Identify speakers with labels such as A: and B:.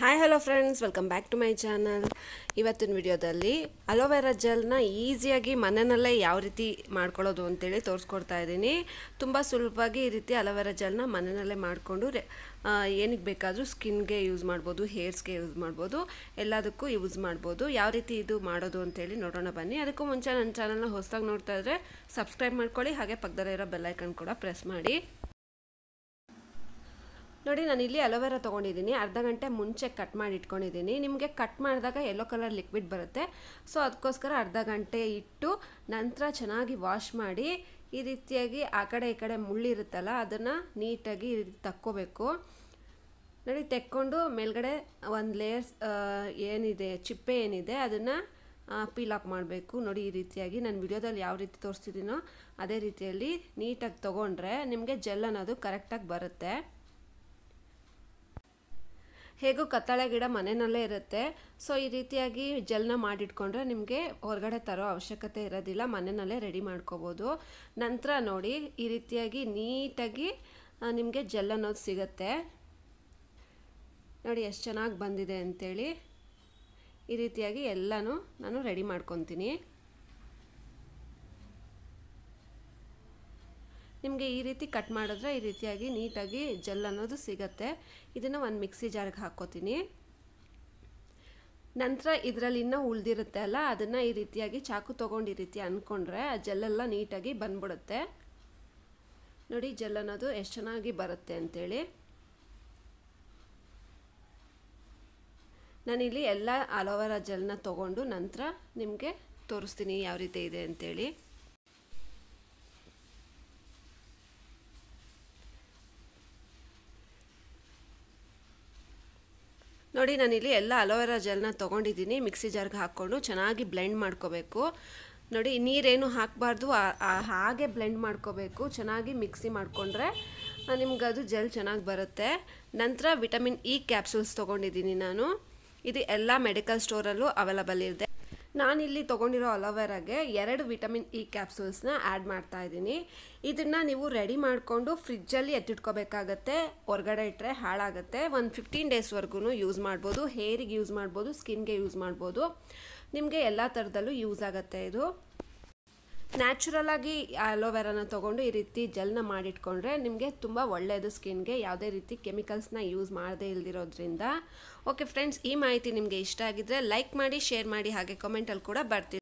A: hi hello friends welcome back to my channel ಇವತ್ತಿನ ವಿಡಿಯೋದಲ್ಲಿ aloe vera ಜೆಲ್ನ ಈಸಿಯಾಗಿ ಮನೆಯಲ್ಲೇ ಯಾವ ರೀತಿ ಮಾಡ್ಕೊಳ್ಳೋದು ಅಂತೇಳಿ ತೋರಿಸ್ಕೊಡ್ತಾ ಇದ್ದೀನಿ ತುಂಬ ಸುಲಭವಾಗಿ ಈ ರೀತಿ ಅಲೋವೆರಾ ಜೆಲ್ನ ಮನೆಯಲ್ಲೇ ಮಾಡಿಕೊಂಡು ಏನಕ್ಕೆ ಬೇಕಾದರೂ ಸ್ಕಿನ್ಗೆ ಯೂಸ್ ಮಾಡ್ಬೋದು ಹೇರ್ಸ್ಗೆ ಯೂಸ್ ಮಾಡ್ಬೋದು ಎಲ್ಲದಕ್ಕೂ ಯೂಸ್ ಮಾಡ್ಬೋದು ಯಾವ ರೀತಿ ಇದು ಮಾಡೋದು ಅಂತೇಳಿ ನೋಡೋಣ ಬನ್ನಿ ಅದಕ್ಕೂ ಮುಂಚೆ ನನ್ನ ಚಾನಲ್ನ ಹೊಸದಾಗಿ ನೋಡ್ತಾ ಇದ್ದರೆ ಸಬ್ಸ್ಕ್ರೈಬ್ ಮಾಡ್ಕೊಳ್ಳಿ ಹಾಗೆ ಪಕ್ಕದಲ್ಲಿರೋ ಬೆಲ್ಲೈಕನ್ ಕೂಡ ಪ್ರೆಸ್ ಮಾಡಿ ನೋಡಿ ನಾನು ಇಲ್ಲಿ ಅಲೋವೆರಾ ತೊಗೊಂಡಿದ್ದೀನಿ ಅರ್ಧ ಗಂಟೆ ಮುಂಚೆ ಕಟ್ ಮಾಡಿ ಇಟ್ಕೊಂಡಿದ್ದೀನಿ ನಿಮಗೆ ಕಟ್ ಮಾಡಿದಾಗ ಯೆಲ್ಲೋ ಕಲರ್ ಲಿಕ್ವಿಡ್ ಬರುತ್ತೆ ಸೊ ಅದಕ್ಕೋಸ್ಕರ ಅರ್ಧ ಗಂಟೆ ಇಟ್ಟು ನಂತರ ಚೆನ್ನಾಗಿ ವಾಶ್ ಮಾಡಿ ಈ ರೀತಿಯಾಗಿ ಆ ಕಡೆ ಈ ಕಡೆ ಮುಳ್ಳಿರುತ್ತಲ್ಲ ಅದನ್ನು ನೀಟಾಗಿ ಈ ರೀತಿ ತಕ್ಕೋಬೇಕು ನೋಡಿ ತೆಕ್ಕೊಂಡು ಮೇಲ್ಗಡೆ ಒಂದು ಲೇಯರ್ಸ್ ಏನಿದೆ ಚಿಪ್ಪೆ ಏನಿದೆ ಅದನ್ನು ಪೀಲ್ ಅಪ್ ಮಾಡಬೇಕು ನೋಡಿ ಈ ರೀತಿಯಾಗಿ ನಾನು ವಿಡಿಯೋದಲ್ಲಿ ಯಾವ ರೀತಿ ತೋರಿಸ್ತಿದ್ದೀನೋ ಅದೇ ರೀತಿಯಲ್ಲಿ ನೀಟಾಗಿ ತೊಗೊಂಡ್ರೆ ನಿಮಗೆ ಜೆಲ್ ಅನ್ನೋದು ಕರೆಕ್ಟಾಗಿ ಬರುತ್ತೆ ಹೇಗೂ ಕತ್ತಾಳೆ ಗಿಡ ಮನೆಯಲ್ಲೇ ಇರುತ್ತೆ ಸೊ ಈ ರೀತಿಯಾಗಿ ಜಲ್ನ ಮಾಡಿಟ್ಕೊಂಡ್ರೆ ನಿಮಗೆ ಹೊರಗಡೆ ತರೋ ಅವಶ್ಯಕತೆ ಇರೋದಿಲ್ಲ ಮನೆಯಲ್ಲೇ ರೆಡಿ ಮಾಡ್ಕೋಬೋದು ನಂತರ ನೋಡಿ ಈ ರೀತಿಯಾಗಿ ನೀಟಾಗಿ ನಿಮಗೆ ಜೆಲ್ ಅನ್ನೋದು ಸಿಗುತ್ತೆ ನೋಡಿ ಎಷ್ಟು ಚೆನ್ನಾಗಿ ಬಂದಿದೆ ಅಂಥೇಳಿ ಈ ರೀತಿಯಾಗಿ ಎಲ್ಲನೂ ನಾನು ರೆಡಿ ಮಾಡ್ಕೊತೀನಿ ನಿಮಗೆ ಈ ರೀತಿ ಕಟ್ ಮಾಡಿದ್ರೆ ಈ ರೀತಿಯಾಗಿ ನೀಟಾಗಿ ಜೆಲ್ ಅನ್ನೋದು ಸಿಗತ್ತೆ ಇದನ್ನು ಒಂದು ಮಿಕ್ಸಿ ಜಾರ್ಗೆ ಹಾಕ್ಕೋತೀನಿ ನಂತರ ಇದರಲ್ಲಿ ಇನ್ನೂ ಉಳಿದಿರುತ್ತೆ ಅಲ್ಲ ಅದನ್ನು ಈ ರೀತಿಯಾಗಿ ಚಾಕು ತೊಗೊಂಡು ಈ ರೀತಿ ಅಂದ್ಕೊಂಡ್ರೆ ಆ ಜೆಲ್ಲೆಲ್ಲ ನೀಟಾಗಿ ಬಂದ್ಬಿಡುತ್ತೆ ನೋಡಿ ಜೆಲ್ ಅನ್ನೋದು ಎಷ್ಟು ಚೆನ್ನಾಗಿ ಬರುತ್ತೆ ಅಂಥೇಳಿ ನಾನಿಲ್ಲಿ ಎಲ್ಲ ಆಲೋವೆರಾ ಜೆಲ್ನ ತೊಗೊಂಡು ನಂತರ ನಿಮಗೆ ತೋರಿಸ್ತೀನಿ ಯಾವ ರೀತಿ ಇದೆ ಅಂಥೇಳಿ ನೋಡಿ ನಾನಿಲ್ಲಿ ಎಲ್ಲ ಅಲೋವೆರಾ ಜೆಲ್ನ ತೊಗೊಂಡಿದ್ದೀನಿ ಮಿಕ್ಸಿ ಜಾರ್ಗೆ ಹಾಕ್ಕೊಂಡು ಚೆನ್ನಾಗಿ ಬ್ಲೆಂಡ್ ಮಾಡ್ಕೋಬೇಕು ನೋಡಿ ನೀರೇನು ಹಾಕಬಾರ್ದು ಹಾಗೆ ಬ್ಲೆಂಡ್ ಮಾಡ್ಕೋಬೇಕು ಚೆನ್ನಾಗಿ ಮಿಕ್ಸಿ ಮಾಡಿಕೊಂಡ್ರೆ ನಿಮ್ಗೆ ಅದು ಜೆಲ್ ಚೆನ್ನಾಗಿ ಬರುತ್ತೆ ನಂತರ ವಿಟಮಿನ್ ಇ ಕ್ಯಾಪ್ಸೂಲ್ಸ್ ತೊಗೊಂಡಿದ್ದೀನಿ ನಾನು ಇದು ಎಲ್ಲ ಮೆಡಿಕಲ್ ಸ್ಟೋರಲ್ಲೂ ಅವೈಲಬಲ್ ಇದೆ ನಾನಿಲ್ಲಿ ತೊಗೊಂಡಿರೋ ಅಲೋವೆರಾಗೆ ಎರಡು ವಿಟಮಿನ್ ಇ ಕ್ಯಾಪ್ಸೂಲ್ಸ್ನ ಆ್ಯಡ್ ಮಾಡ್ತಾ ಇದ್ದೀನಿ ಇದನ್ನು ನೀವು ರೆಡಿ ಮಾಡಿಕೊಂಡು ಫ್ರಿಜ್ಜಲ್ಲಿ ಎತ್ತಿಟ್ಕೋಬೇಕಾಗತ್ತೆ ಹೊರಗಡೆ ಇಟ್ಟರೆ ಹಾಳಾಗುತ್ತೆ ಒಂದು ಫಿಫ್ಟೀನ್ ಡೇಸ್ವರೆಗೂ ಯೂಸ್ ಮಾಡ್ಬೋದು ಹೇರಿಗೆ ಯೂಸ್ ಮಾಡ್ಬೋದು ಸ್ಕಿನ್ಗೆ ಯೂಸ್ ಮಾಡ್ಬೋದು ನಿಮಗೆ ಎಲ್ಲ ಥರದಲ್ಲೂ ಯೂಸ್ ಆಗುತ್ತೆ ಇದು ಆಗಿ ಅಲೋವೆರಾನ ತಗೊಂಡು ಈ ರೀತಿ ಜೆಲ್ನ ಮಾಡಿಟ್ಕೊಂಡ್ರೆ ನಿಮಗೆ ತುಂಬ ಒಳ್ಳೆಯದು ಸ್ಕಿನ್ಗೆ ಯಾವುದೇ ರೀತಿ ಕೆಮಿಕಲ್ಸ್ನ ಯೂಸ್ ಮಾಡದೇ ಇಲ್ದಿರೋದ್ರಿಂದ ಓಕೆ ಫ್ರೆಂಡ್ಸ್ ಈ ಮಾಹಿತಿ ನಿಮಗೆ ಇಷ್ಟ ಆಗಿದ್ರೆ ಲೈಕ್ ಮಾಡಿ ಶೇರ್ ಮಾಡಿ ಹಾಗೆ ಕಮೆಂಟಲ್ಲಿ ಕೂಡ ಬರ್ತೀವಿ